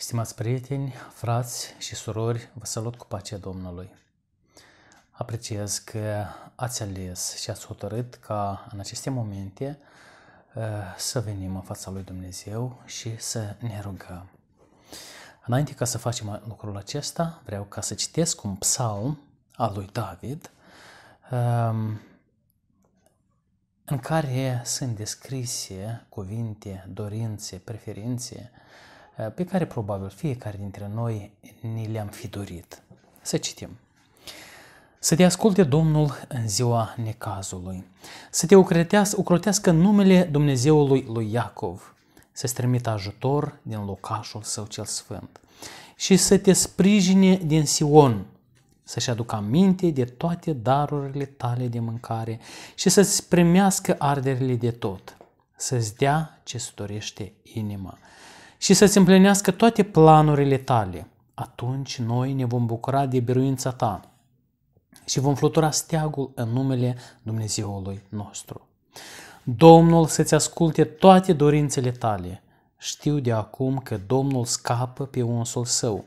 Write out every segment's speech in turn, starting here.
Stimați prieteni, frați și surori, vă salut cu pacea Domnului. Apreciez că ați ales și ați hotărât ca în aceste momente eh, să venim în fața lui Dumnezeu și să ne rugăm. Înainte ca să facem lucrul acesta, vreau ca să citesc un psalm al lui David ehm, în care sunt descrise cuvinte, dorințe, preferințe Eh, pe care probabil fiecare dintre noi ni le-am fi dorit. Să citim. Să te asculte Domnul în ziua necazului, să te ucrotească numele Dumnezeului lui Iacov, să-ți trimită ajutor din locașul său cel sfânt și să te sprijine din Sion, să-și aducă aminte de toate darurile tale de mâncare și să-ți primească arderile de tot, să-ți dea ce-ți dorește inima și să-ți împlinească toate planurile tale. Atunci noi ne vom bucura de biruința ta și vom flutura steagul în numele Dumnezeului nostru. Domnul să-ți asculte toate dorințele tale. Știu de acum că Domnul scapă pe unsul său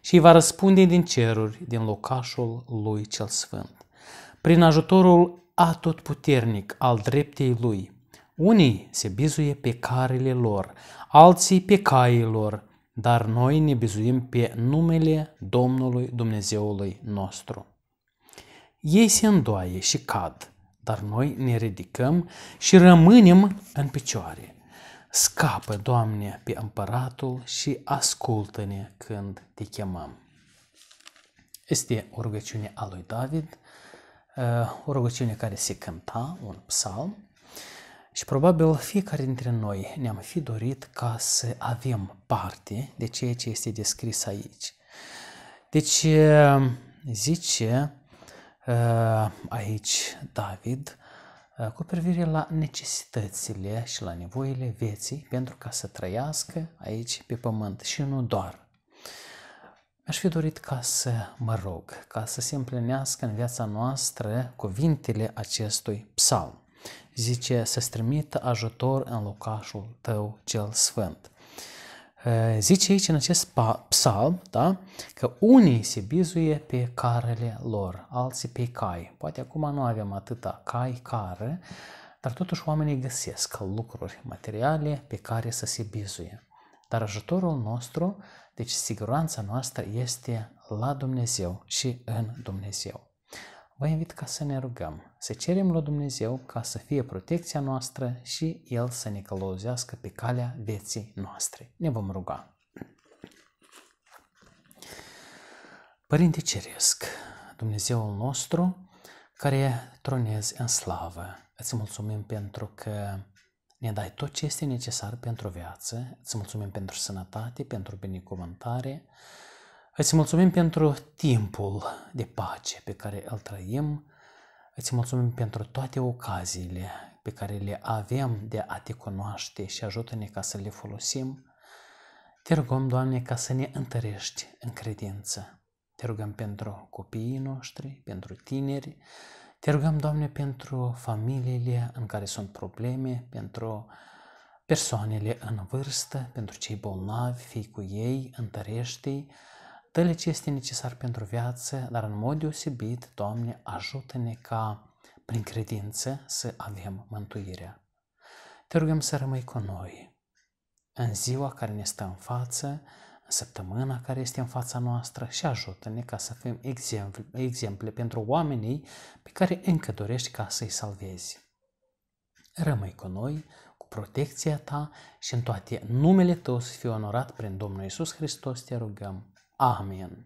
și îi va răspunde din ceruri, din locașul lui cel sfânt. Prin ajutorul atotputernic al dreptei lui – unii se bizuie pe carele lor, alții pe caii lor, dar noi ne bizuim pe numele Domnului Dumnezeului nostru. Ei se îndoaie și cad, dar noi ne ridicăm și rămânem în picioare. Scapă, Doamne, pe împăratul și ascultă-ne când te chemăm. Este o rugăciune a lui David, uh, o rugăciune care se cânta, un psalm, și probabil fiecare dintre noi ne-am fi dorit ca să avem parte de ceea ce este descris aici. Deci, zice uh, aici David uh, cu privire la necesitățile și la nevoile vieții pentru ca să trăiască aici pe pământ și nu doar. Aș fi dorit ca să mă rog, ca să se împlinească în viața noastră cuvintele acestui psalm. Zice, să strimită ajutor în locașul tău cel sfânt. Zice aici în acest psalm da, că unii se bizuie pe carele lor, alții pe cai. Poate acum nu avem atâta cai care, dar totuși oamenii găsesc lucruri materiale pe care să se bizuie. Dar ajutorul nostru, deci siguranța noastră este la Dumnezeu și în Dumnezeu vă invit ca să ne rugăm, să cerem lui Dumnezeu ca să fie protecția noastră și El să ne călăuzească pe calea vieții noastre. Ne vom ruga. Părinte Ceresc, Dumnezeul nostru, care tronezi în slavă, îți mulțumim pentru că ne dai tot ce este necesar pentru viață, îți mulțumim pentru sănătate, pentru binecuvântare, Îți mulțumim pentru timpul de pace pe care îl trăim. Îți mulțumim pentru toate ocaziile pe care le avem de a te cunoaște și ajută-ne ca să le folosim. Te rugăm, Doamne, ca să ne întărești în credință. Te rugăm pentru copiii noștri, pentru tineri. Te rugăm, Doamne, pentru familiile în care sunt probleme, pentru persoanele în vârstă, pentru cei bolnavi, fii cu ei, întărește-i, Tăle ce este necesar pentru viață, dar în mod deosebit, Doamne, ajută-ne ca prin credință să avem mântuirea. Te rugăm să rămâi cu noi în ziua care ne stă în față, în săptămâna care este în fața noastră și ajută-ne ca să fim exemple, exemple pentru oamenii pe care încă dorești ca să-i salvezi. Rămâi cu noi, cu protecția ta și în toate numele Tău să fii onorat prin Domnul Isus Hristos te rugăm. 阿门。